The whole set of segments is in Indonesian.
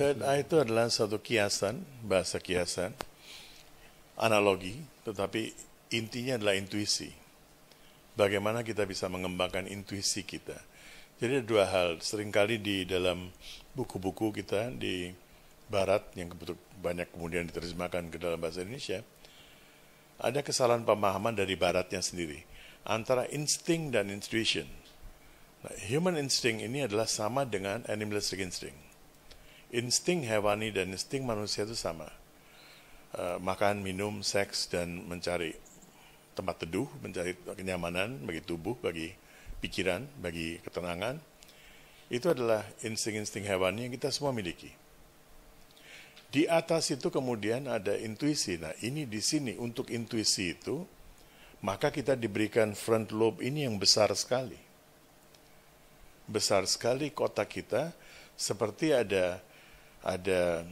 eye ah, itu adalah satu kiasan, bahasa kiasan, analogi, tetapi intinya adalah intuisi. Bagaimana kita bisa mengembangkan intuisi kita. Jadi ada dua hal, seringkali di dalam buku-buku kita di Barat yang banyak kemudian diterjemahkan ke dalam bahasa Indonesia, ada kesalahan pemahaman dari Baratnya sendiri antara insting dan intuition. Nah, human instinct ini adalah sama dengan animalistic instinct insting hewani dan insting manusia itu sama. Uh, makan, minum, seks, dan mencari tempat teduh, mencari kenyamanan bagi tubuh, bagi pikiran, bagi ketenangan. Itu adalah insting-insting hewani yang kita semua miliki. Di atas itu kemudian ada intuisi. Nah, ini di sini untuk intuisi itu maka kita diberikan front lobe ini yang besar sekali. Besar sekali kotak kita seperti ada ada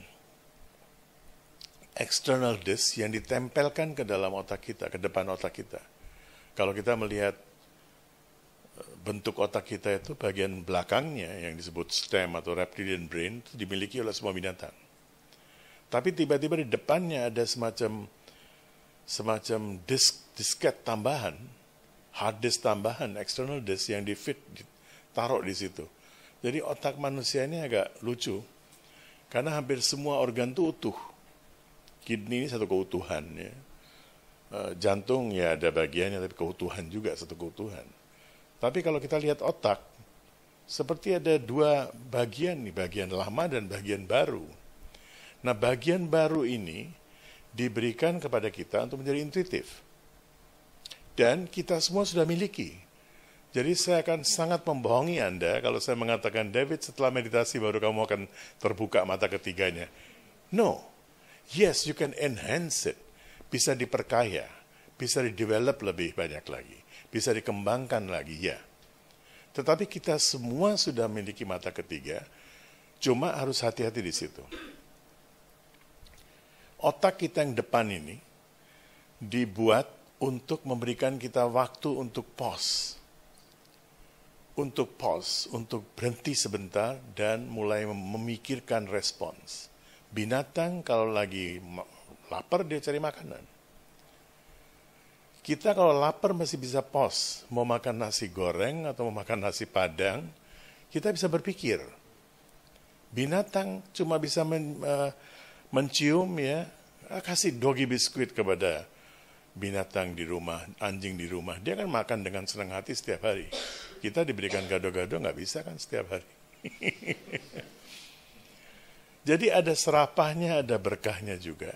external disk yang ditempelkan ke dalam otak kita, ke depan otak kita. Kalau kita melihat eh, bentuk otak kita itu bagian belakangnya yang disebut stem atau reptilian brain itu dimiliki oleh semua binatang. Tapi tiba-tiba di depannya ada semacam semacam disk disket tambahan, hard disk tambahan, external disk yang di fit ditaruh di situ. Jadi otak manusia ini agak lucu karena hampir semua organ itu utuh. Kidney ini satu keutuhan ya. E, jantung ya ada bagiannya tapi keutuhan juga satu keutuhan. Tapi kalau kita lihat otak, seperti ada dua bagian nih, bagian lama dan bagian baru. Nah, bagian baru ini diberikan kepada kita untuk menjadi intuitif. Dan kita semua sudah miliki. Jadi saya akan sangat membohongi Anda kalau saya mengatakan David setelah meditasi baru kamu akan terbuka mata ketiganya. No. Yes, you can enhance it. Bisa diperkaya, bisa di develop lebih banyak lagi, bisa dikembangkan lagi, ya. Tetapi kita semua sudah memiliki mata ketiga, cuma harus hati-hati di situ. Otak kita yang depan ini dibuat untuk memberikan kita waktu untuk pause untuk pause, untuk berhenti sebentar dan mulai memikirkan respons. Binatang kalau lagi lapar dia cari makanan. Kita kalau lapar masih bisa pos, mau makan nasi goreng atau mau makan nasi padang, kita bisa berpikir. Binatang cuma bisa men, uh, mencium ya, ah, kasih dogi biskuit kepada binatang di rumah, anjing di rumah. Dia kan makan dengan senang hati setiap hari. Kita diberikan gado-gado nggak bisa kan setiap hari. Jadi ada serapahnya, ada berkahnya juga.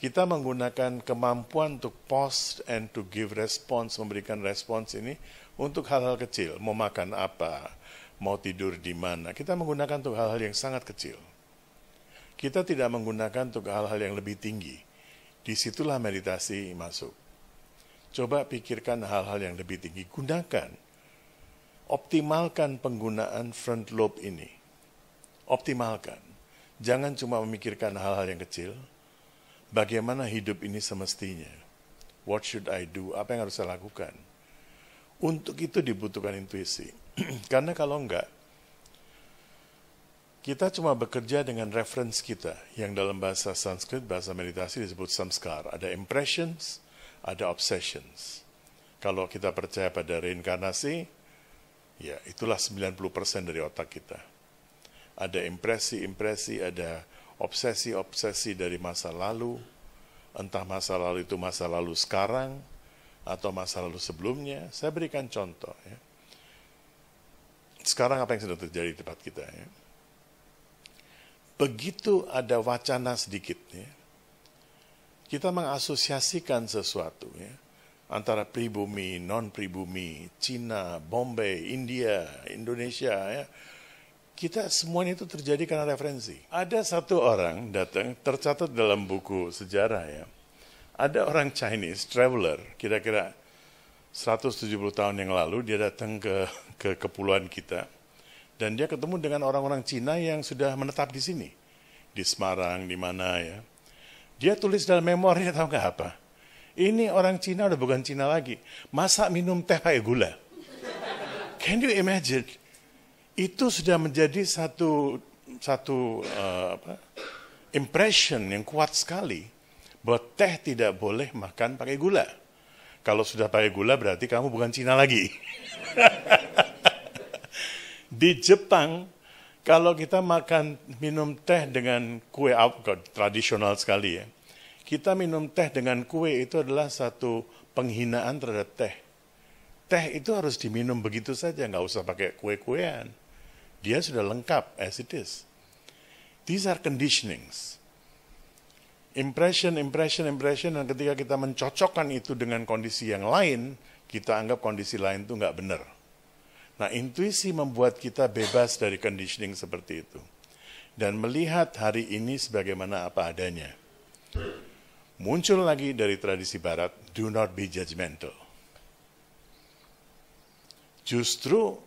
Kita menggunakan kemampuan untuk post and to give response, memberikan response ini untuk hal-hal kecil. Mau makan apa, mau tidur di mana. Kita menggunakan untuk hal-hal yang sangat kecil. Kita tidak menggunakan untuk hal-hal yang lebih tinggi. Disitulah meditasi masuk. Coba pikirkan hal-hal yang lebih tinggi. Gunakan optimalkan penggunaan front lobe ini. Optimalkan. Jangan cuma memikirkan hal-hal yang kecil. Bagaimana hidup ini semestinya? What should I do? Apa yang harus saya lakukan? Untuk itu dibutuhkan intuisi. Karena kalau enggak, kita cuma bekerja dengan reference kita, yang dalam bahasa Sanskrit, bahasa meditasi disebut samskar. Ada impressions, ada obsessions. Kalau kita percaya pada reinkarnasi, Ya, itulah 90% dari otak kita. Ada impresi-impresi, ada obsesi-obsesi dari masa lalu, entah masa lalu itu masa lalu sekarang atau masa lalu sebelumnya. Saya berikan contoh ya. Sekarang apa yang sedang terjadi di tempat kita ya? Begitu ada wacana sedikit ya, kita mengasosiasikan sesuatu ya antara pribumi, non pribumi, Cina, Bombay, India, Indonesia ya. Kita semuanya itu terjadi karena referensi. Ada satu orang datang tercatat dalam buku sejarah ya. Ada orang Chinese traveler kira-kira 170 tahun yang lalu dia datang ke ke kepulauan kita dan dia ketemu dengan orang-orang Cina yang sudah menetap di sini di Semarang di mana ya. Dia tulis dalam memori, tahu nggak apa? Ini orang Cina udah bukan Cina lagi. Masa minum teh pakai gula? Can you imagine? Itu sudah menjadi satu satu uh, apa, impression yang kuat sekali bahwa teh tidak boleh makan pakai gula. Kalau sudah pakai gula berarti kamu bukan Cina lagi. Di Jepang kalau kita makan minum teh dengan kue tradisional sekali ya kita minum teh dengan kue itu adalah satu penghinaan terhadap teh. Teh itu harus diminum begitu saja, nggak usah pakai kue-kuean. Dia sudah lengkap as it is. These are conditionings. Impression, impression, impression, dan ketika kita mencocokkan itu dengan kondisi yang lain, kita anggap kondisi lain itu nggak benar. Nah, intuisi membuat kita bebas dari conditioning seperti itu. Dan melihat hari ini sebagaimana apa adanya muncul lagi dari tradisi barat, do not be judgmental. Justru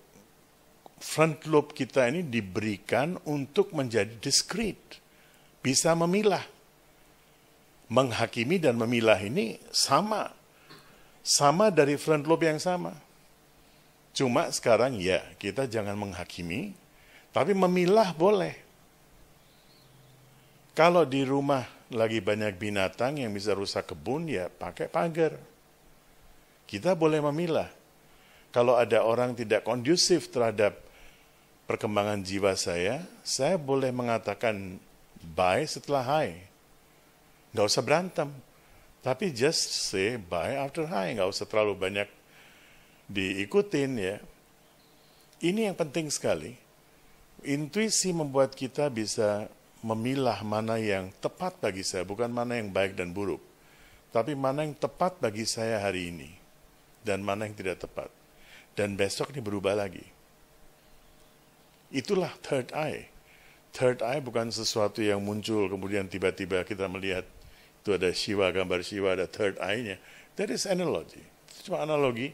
front loop kita ini diberikan untuk menjadi discrete, bisa memilah. Menghakimi dan memilah ini sama. Sama dari front loop yang sama. Cuma sekarang ya, kita jangan menghakimi, tapi memilah boleh. Kalau di rumah lagi banyak binatang yang bisa rusak kebun, ya pakai pagar. Kita boleh memilah. Kalau ada orang tidak kondusif terhadap perkembangan jiwa saya, saya boleh mengatakan bye setelah hi. Gak usah berantem. Tapi just say bye after hi. Gak usah terlalu banyak diikutin ya. Ini yang penting sekali. Intuisi membuat kita bisa memilah mana yang tepat bagi saya, bukan mana yang baik dan buruk, tapi mana yang tepat bagi saya hari ini dan mana yang tidak tepat. Dan besok ini berubah lagi. Itulah third eye. Third eye bukan sesuatu yang muncul kemudian tiba-tiba kita melihat itu ada Shiva, gambar Shiva, ada third eye-nya. That is analogy. Itu cuma analogi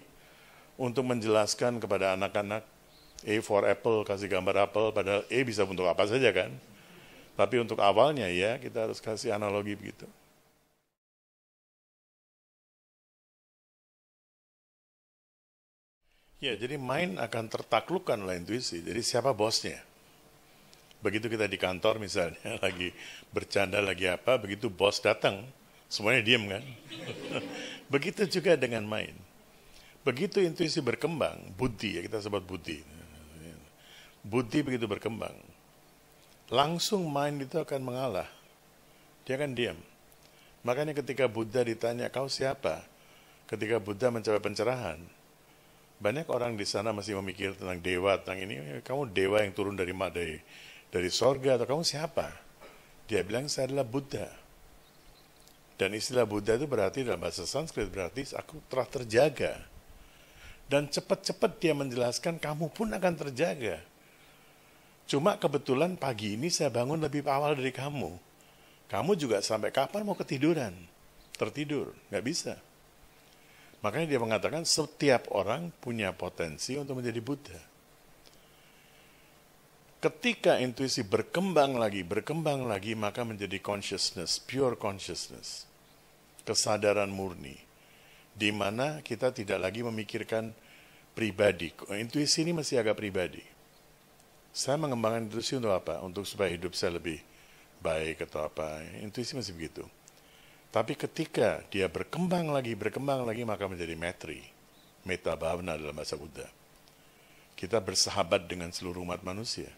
untuk menjelaskan kepada anak-anak A for apple, kasih gambar apel, padahal A bisa untuk apa saja kan. Tapi untuk awalnya ya kita harus kasih analogi begitu. Ya, jadi mind akan tertaklukkan oleh intuisi. Jadi siapa bosnya? Begitu kita di kantor misalnya lagi bercanda lagi apa, begitu bos datang, semuanya diem kan? Begitu juga dengan mind. Begitu intuisi berkembang, budi ya kita sebut budi. Budi begitu berkembang, langsung mind itu akan mengalah. Dia akan diam. Makanya ketika Buddha ditanya, kau siapa? Ketika Buddha mencapai pencerahan, banyak orang di sana masih memikir tentang dewa, tentang ini, kamu dewa yang turun dari madai, dari sorga, atau kamu siapa? Dia bilang, saya adalah Buddha. Dan istilah Buddha itu berarti dalam bahasa Sanskrit berarti aku telah terjaga. Dan cepat-cepat dia menjelaskan kamu pun akan terjaga. Cuma kebetulan pagi ini saya bangun lebih awal dari kamu. Kamu juga sampai kapan mau ketiduran? Tertidur, nggak bisa. Makanya dia mengatakan setiap orang punya potensi untuk menjadi Buddha. Ketika intuisi berkembang lagi, berkembang lagi, maka menjadi consciousness, pure consciousness. Kesadaran murni. Di mana kita tidak lagi memikirkan pribadi. Intuisi ini masih agak pribadi saya mengembangkan intuisi untuk apa? Untuk supaya hidup saya lebih baik atau apa. Intuisi masih begitu. Tapi ketika dia berkembang lagi, berkembang lagi, maka menjadi metri. Meta bhavana dalam bahasa Buddha. Kita bersahabat dengan seluruh umat manusia.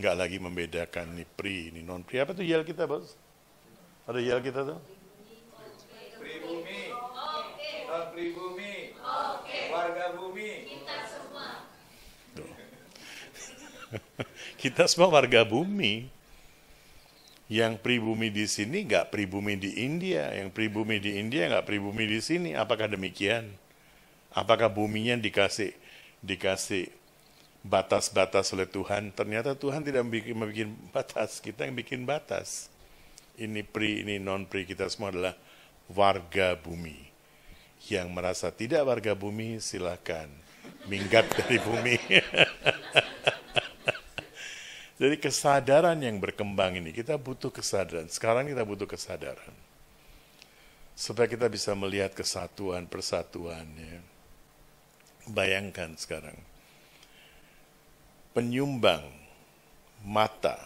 Nggak lagi membedakan ini pri, ini non-pri. Apa itu yel kita, bos? Ada yel kita tuh? Pribumi. Pribumi. Warga bumi. Kita semua warga bumi. Yang pribumi di sini nggak pribumi di India, yang pribumi di India nggak pribumi di sini. Apakah demikian? Apakah buminya dikasih dikasih batas-batas oleh Tuhan? Ternyata Tuhan tidak membuat, membuat batas, kita yang bikin batas. Ini pri, ini non pri kita semua adalah warga bumi. Yang merasa tidak warga bumi silakan minggat dari bumi. Jadi kesadaran yang berkembang ini, kita butuh kesadaran. Sekarang kita butuh kesadaran. Supaya kita bisa melihat kesatuan, persatuannya. Bayangkan sekarang. Penyumbang mata,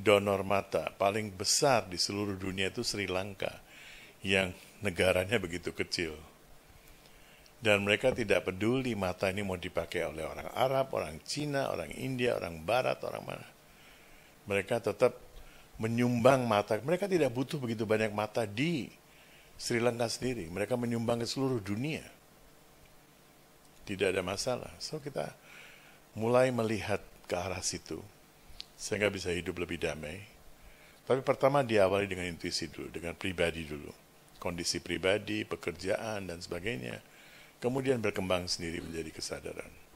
donor mata paling besar di seluruh dunia itu Sri Lanka. Yang negaranya begitu kecil dan mereka tidak peduli mata ini mau dipakai oleh orang Arab, orang Cina, orang India, orang Barat, orang mana. Mereka tetap menyumbang mata. Mereka tidak butuh begitu banyak mata di Sri Lanka sendiri. Mereka menyumbang ke seluruh dunia. Tidak ada masalah. So kita mulai melihat ke arah situ sehingga bisa hidup lebih damai. Tapi pertama diawali dengan intuisi dulu, dengan pribadi dulu. Kondisi pribadi, pekerjaan, dan sebagainya kemudian berkembang sendiri menjadi kesadaran.